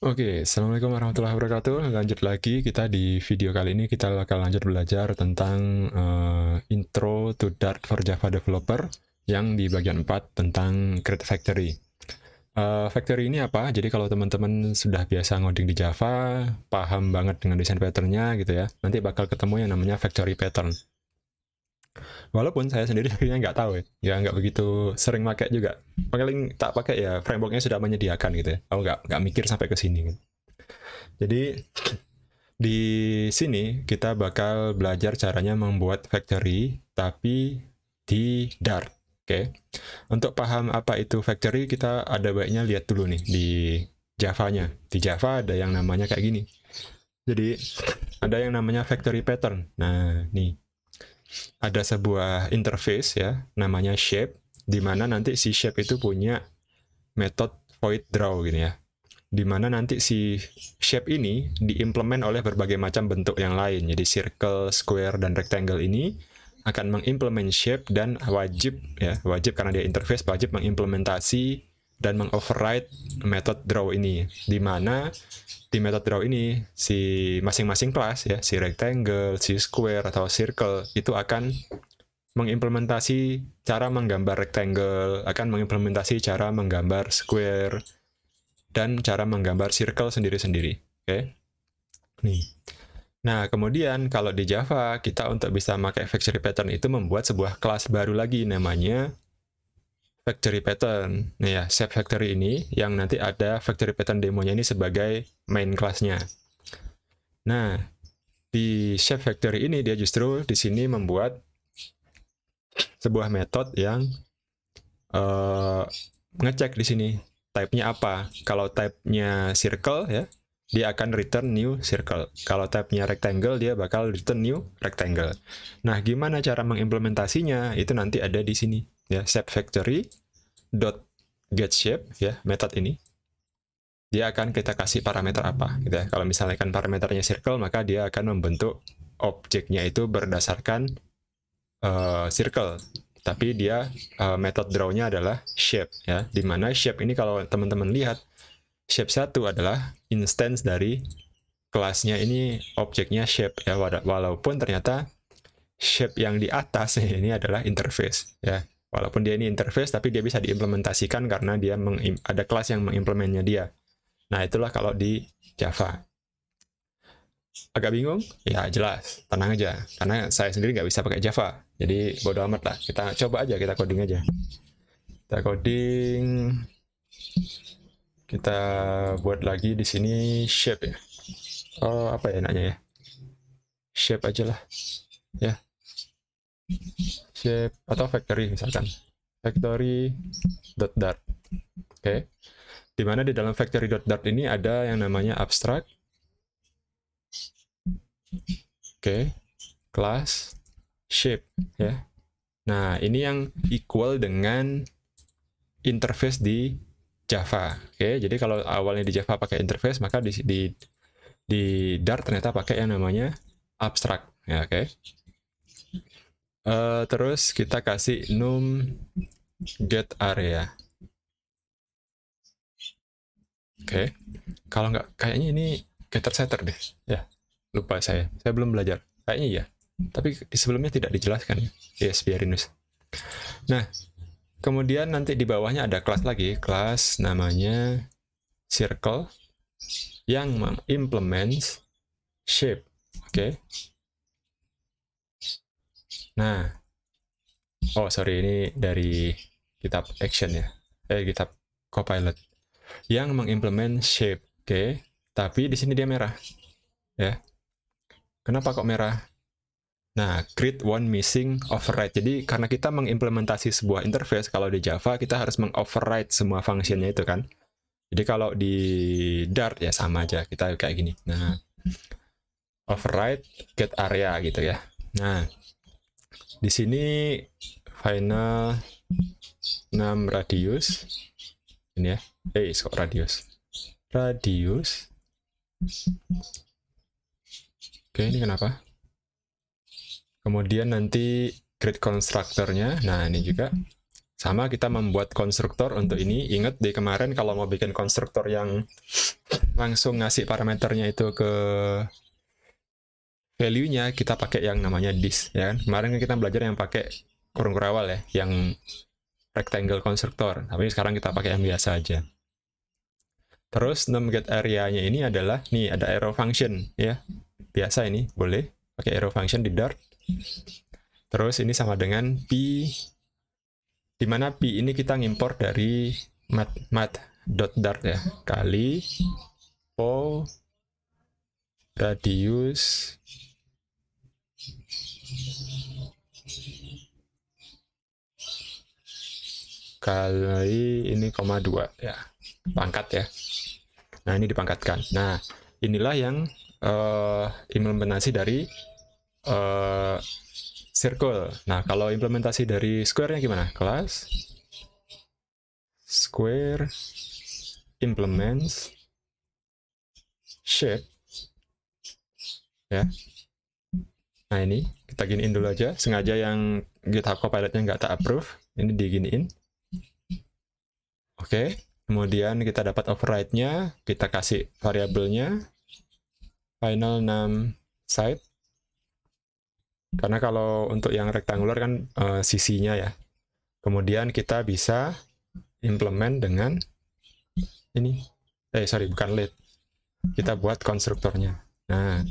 Oke, okay, Assalamualaikum warahmatullahi wabarakatuh. Lanjut lagi, kita di video kali ini kita akan lanjut belajar tentang uh, intro to Dart for Java Developer yang di bagian 4 tentang Create Factory. Uh, factory ini apa? Jadi kalau teman-teman sudah biasa ngoding di Java, paham banget dengan desain patternnya gitu ya, nanti bakal ketemu yang namanya factory pattern walaupun saya sendiri sebenarnya nggak tahu ya. ya nggak begitu sering pakai juga paling tak pakai ya frameworknya sudah menyediakan gitu ya aku nggak nggak mikir sampai ke sini gitu. jadi di sini kita bakal belajar caranya membuat factory tapi di Dart oke okay. untuk paham apa itu factory kita ada baiknya lihat dulu nih di Java-nya. di Java ada yang namanya kayak gini jadi ada yang namanya factory pattern. Nah, nih ada sebuah interface ya namanya shape di mana nanti si shape itu punya metode void draw gini ya di mana nanti si shape ini diimplement oleh berbagai macam bentuk yang lain jadi circle square dan rectangle ini akan mengimplement shape dan wajib ya wajib karena dia interface wajib mengimplementasi dan mengoverride method draw ini di mana di metode draw ini si masing-masing kelas ya si rectangle, si square atau circle itu akan mengimplementasi cara menggambar rectangle, akan mengimplementasi cara menggambar square dan cara menggambar circle sendiri-sendiri. Oke. Okay? Nih. Nah, kemudian kalau di Java kita untuk bisa pakai factory pattern itu membuat sebuah kelas baru lagi namanya factory pattern. Nah, ya, shape factory ini yang nanti ada factory pattern demonya ini sebagai main kelasnya. Nah, di shape factory ini dia justru di sini membuat sebuah metode yang uh, ngecek di sini type-nya apa. Kalau type-nya circle ya, dia akan return new circle. Kalau type-nya rectangle, dia bakal return new rectangle. Nah, gimana cara mengimplementasinya? Itu nanti ada di sini ya, shape factory dot get shape ya method ini dia akan kita kasih parameter apa gitu ya. Kalau misalnya kan parameternya circle maka dia akan membentuk objeknya itu berdasarkan uh, circle. Tapi dia uh, method draw adalah shape ya. Dimana shape ini kalau teman-teman lihat shape satu adalah instance dari kelasnya ini objeknya shape ya walaupun ternyata shape yang di atas ini adalah interface ya Walaupun dia ini interface, tapi dia bisa diimplementasikan karena dia ada kelas yang mengimplementnya dia. Nah, itulah kalau di Java. Agak bingung? Ya, jelas. Tenang aja. Karena saya sendiri nggak bisa pakai Java. Jadi, bodo amat lah. Kita coba aja, kita coding aja. Kita coding. Kita buat lagi di sini shape ya. Oh, apa ya enaknya ya? Shape aja lah. Ya, shape atau factory misalkan factory dot dart oke okay. dimana di dalam factory dot dart ini ada yang namanya abstract oke okay. class shape ya nah ini yang equal dengan interface di Java oke okay. jadi kalau awalnya di Java pakai interface maka di di, di Dart ternyata pakai yang namanya abstract ya oke okay. Uh, terus kita kasih num get area. Oke, okay. kalau nggak kayaknya ini getter setter deh. Ya, lupa saya. Saya belum belajar. Kayaknya iya. Tapi sebelumnya tidak dijelaskan ya. Yes, biarinus. Nah, kemudian nanti di bawahnya ada kelas lagi. Kelas namanya circle yang implements shape. Oke. Okay Nah, oh sorry ini dari GitHub Action ya, eh GitHub Copilot yang mengimplement shape, oke? Okay? Tapi di sini dia merah, ya. Kenapa kok merah? Nah, create one missing override. Jadi karena kita mengimplementasi sebuah interface, kalau di Java kita harus mengoverride semua fungsinya itu kan. Jadi kalau di Dart ya sama aja, kita kayak gini. Nah, override get area gitu ya. Nah, di sini final 6 radius. Ini ya. Eh, kok radius. Radius. Oke, ini kenapa? Kemudian nanti grid konstruktornya Nah, ini juga. Sama kita membuat konstruktor untuk ini. Ingat di kemarin kalau mau bikin konstruktor yang langsung ngasih parameternya itu ke value-nya kita pakai yang namanya disk ya kan. Kemarin kan kita belajar yang pakai kurung kurawal ya, yang rectangle constructor. Tapi sekarang kita pakai yang biasa aja. Terus num get area-nya ini adalah nih ada arrow function ya. Biasa ini boleh pakai arrow function di Dart. Terus ini sama dengan p dimana p ini kita ngimpor dari mat mat dot dart ya kali po radius kali ini koma dua ya pangkat ya nah ini dipangkatkan nah inilah yang uh, implementasi dari uh, circle nah kalau implementasi dari square nya gimana kelas square implements shape ya Nah ini kita giniin dulu aja. Sengaja yang GitHub Copilotnya nggak tak approve. Ini diginiin. Oke. Okay. Kemudian kita dapat override-nya. Kita kasih variabelnya. Final num site. Karena kalau untuk yang rectangular kan uh, sisinya ya. Kemudian kita bisa implement dengan ini. Eh sorry bukan lid. Kita buat konstruktornya. Nah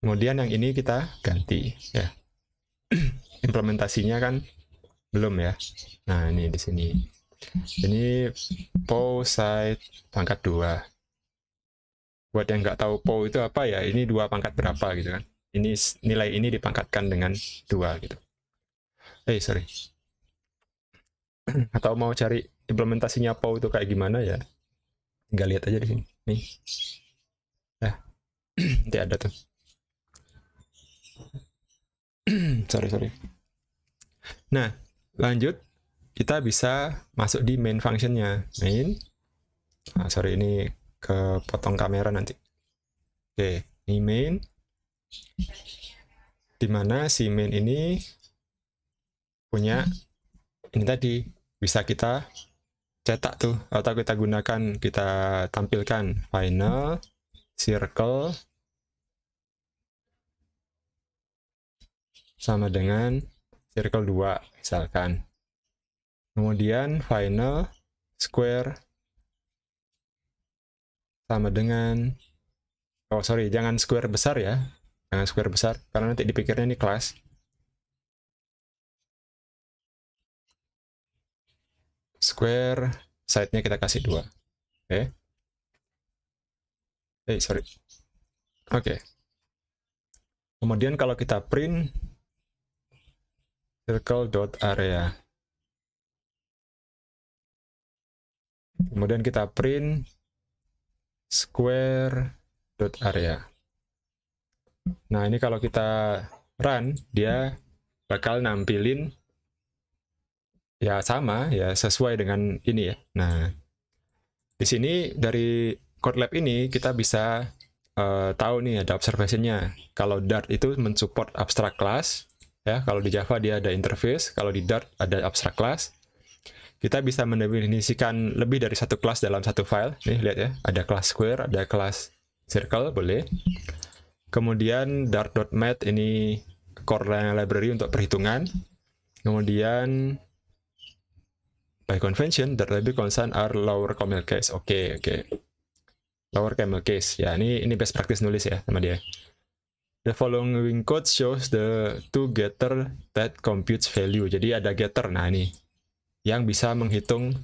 Kemudian yang ini kita ganti ya. Implementasinya kan belum ya. Nah, ini di sini. Ini POW side pangkat 2. Buat yang nggak tahu POW itu apa ya, ini dua pangkat berapa gitu kan. Ini nilai ini dipangkatkan dengan dua gitu. Eh, hey, sorry. Atau mau cari implementasinya POW itu kayak gimana ya? Tinggal lihat aja di sini. Nih. Ya. Nanti ada tuh. sorry sorry nah lanjut kita bisa masuk di main functionnya main nah, sorry ini ke potong kamera nanti oke ini main dimana si main ini punya ini tadi bisa kita cetak tuh atau kita gunakan kita tampilkan final circle sama dengan circle 2 misalkan. Kemudian final square sama dengan oh sorry jangan square besar ya jangan square besar karena nanti dipikirnya ini kelas square side-nya kita kasih dua oke okay. eh hey, sorry oke okay. kemudian kalau kita print circle dot area kemudian kita print square dot area nah ini kalau kita run dia bakal nampilin ya sama ya sesuai dengan ini ya nah di sini dari Lab ini kita bisa uh, tahu nih ada observationnya kalau Dart itu mensupport abstract class Ya, kalau di Java dia ada interface, kalau di Dart ada abstract class. Kita bisa mendefinisikan lebih dari satu kelas dalam satu file. Nih, lihat ya, ada kelas square, ada kelas circle, boleh. Kemudian dart.math ini core library untuk perhitungan. Kemudian by convention, dart library concern are lower camel case. Oke, okay, oke. Okay. Lower camel case. Ya, ini ini best practice nulis ya sama dia the following code shows the two getter that computes value. Jadi ada getter, nah ini, yang bisa menghitung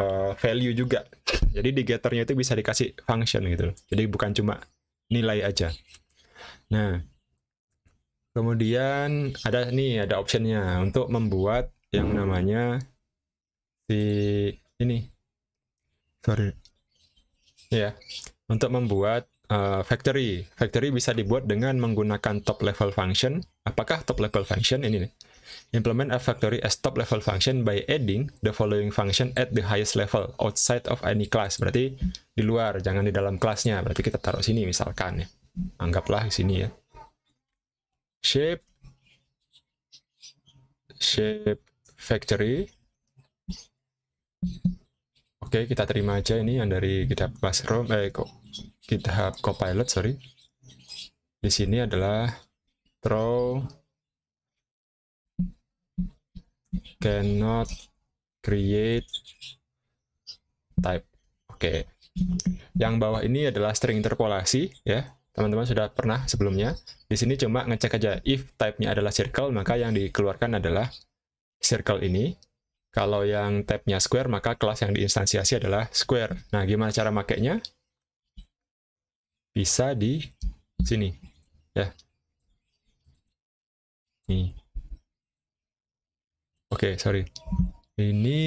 uh, value juga. Jadi di getternya itu bisa dikasih function gitu. Jadi bukan cuma nilai aja. Nah, kemudian ada nih ada optionnya untuk membuat yang namanya si ini sorry ya untuk membuat uh, factory. Factory bisa dibuat dengan menggunakan top level function. Apakah top level function ini nih? Implement a factory as top level function by adding the following function at the highest level outside of any class. Berarti di luar, jangan di dalam kelasnya. Berarti kita taruh sini misalkan ya. Anggaplah sini ya. Shape shape factory. Oke, kita terima aja ini yang dari GitHub Classroom eh kok GitHub Copilot, sorry. Di sini adalah throw cannot create type. Oke. Okay. Yang bawah ini adalah string interpolasi ya. Teman-teman sudah pernah sebelumnya. Di sini cuma ngecek aja if type-nya adalah circle, maka yang dikeluarkan adalah circle ini. Kalau yang type nya square, maka kelas yang diinstansiasi adalah square. Nah, gimana cara makainya? bisa di sini ya ini oke okay, sorry ini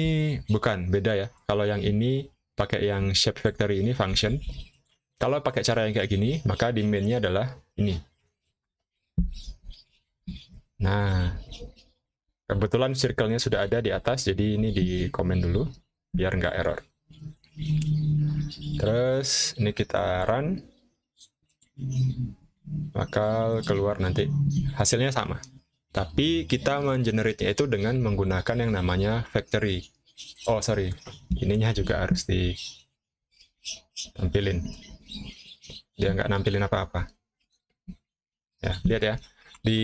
bukan beda ya kalau yang ini pakai yang shape factory ini function kalau pakai cara yang kayak gini maka di mainnya adalah ini nah kebetulan circle-nya sudah ada di atas jadi ini di komen dulu biar nggak error terus ini kita run bakal keluar nanti hasilnya sama. Tapi kita mengenerate itu dengan menggunakan yang namanya factory. Oh sorry, ininya juga harus ditampilin. Dia nggak nampilin apa-apa. Ya, lihat ya. Di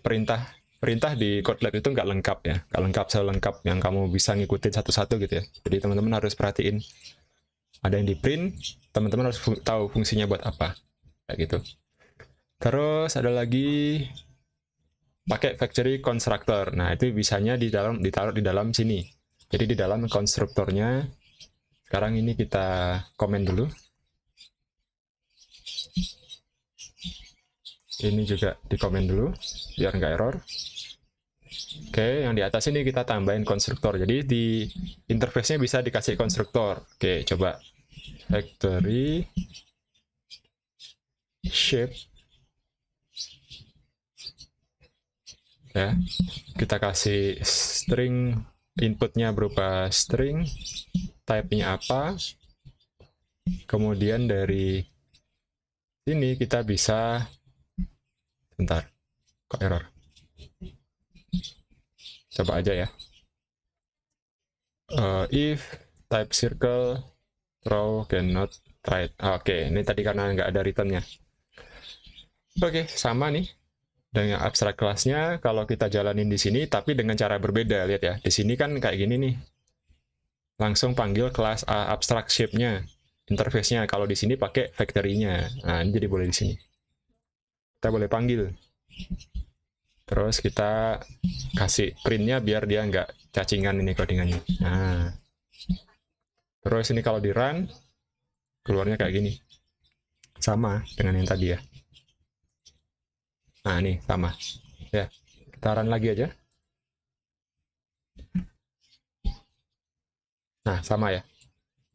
perintah perintah di Kotlab itu nggak lengkap ya. Nggak lengkap selengkap yang kamu bisa ngikutin satu-satu gitu ya. Jadi teman-teman harus perhatiin. Ada yang di print, teman-teman harus tahu fungsinya buat apa gitu terus ada lagi pakai factory constructor nah itu bisanya di dalam ditaruh di dalam sini jadi di dalam konstruktornya sekarang ini kita komen dulu ini juga di komen dulu biar nggak error oke yang di atas ini kita tambahin konstruktor jadi di interface-nya bisa dikasih konstruktor oke coba factory shape ya kita kasih string inputnya berupa string type-nya apa kemudian dari sini kita bisa bentar kok error coba aja ya uh, if type circle throw cannot try ah, oke okay, ini tadi karena nggak ada returnnya Oke, okay, sama nih dengan abstrak kelasnya kalau kita jalanin di sini tapi dengan cara berbeda lihat ya di sini kan kayak gini nih langsung panggil kelas A abstrak shape-nya interface-nya kalau di sini pakai factory-nya nah ini jadi boleh di sini kita boleh panggil terus kita kasih printnya biar dia nggak cacingan ini codingannya nah terus ini kalau di run keluarnya kayak gini sama dengan yang tadi ya Nah, ini sama. Ya. Kita run lagi aja. Nah, sama ya.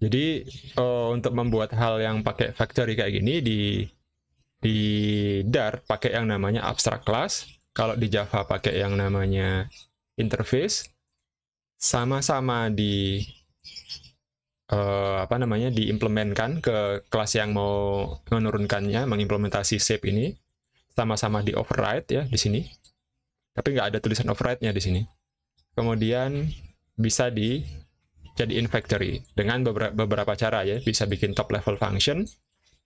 Jadi uh, untuk membuat hal yang pakai factory kayak gini di di Dart pakai yang namanya abstract class, kalau di Java pakai yang namanya interface. Sama-sama di uh, apa namanya diimplementkan ke kelas yang mau menurunkannya mengimplementasi shape ini sama-sama di override ya di sini. Tapi nggak ada tulisan override-nya di sini. Kemudian bisa di jadiin factory dengan beberapa, beberapa cara ya. Bisa bikin top level function,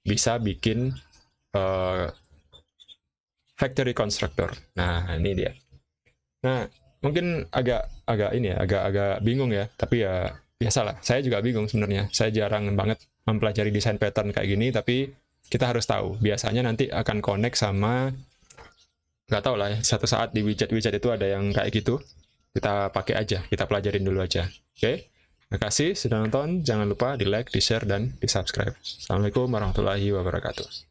bisa bikin uh, factory constructor. Nah, ini dia. Nah, mungkin agak agak ini ya, agak agak bingung ya, tapi ya biasalah. Saya juga bingung sebenarnya. Saya jarang banget mempelajari desain pattern kayak gini, tapi kita harus tahu. Biasanya nanti akan connect sama nggak tahu lah ya, satu saat di widget-widget itu ada yang kayak gitu. Kita pakai aja, kita pelajarin dulu aja. Oke. Okay? Terima kasih sudah nonton. Jangan lupa di like, di share, dan di subscribe. Assalamualaikum warahmatullahi wabarakatuh.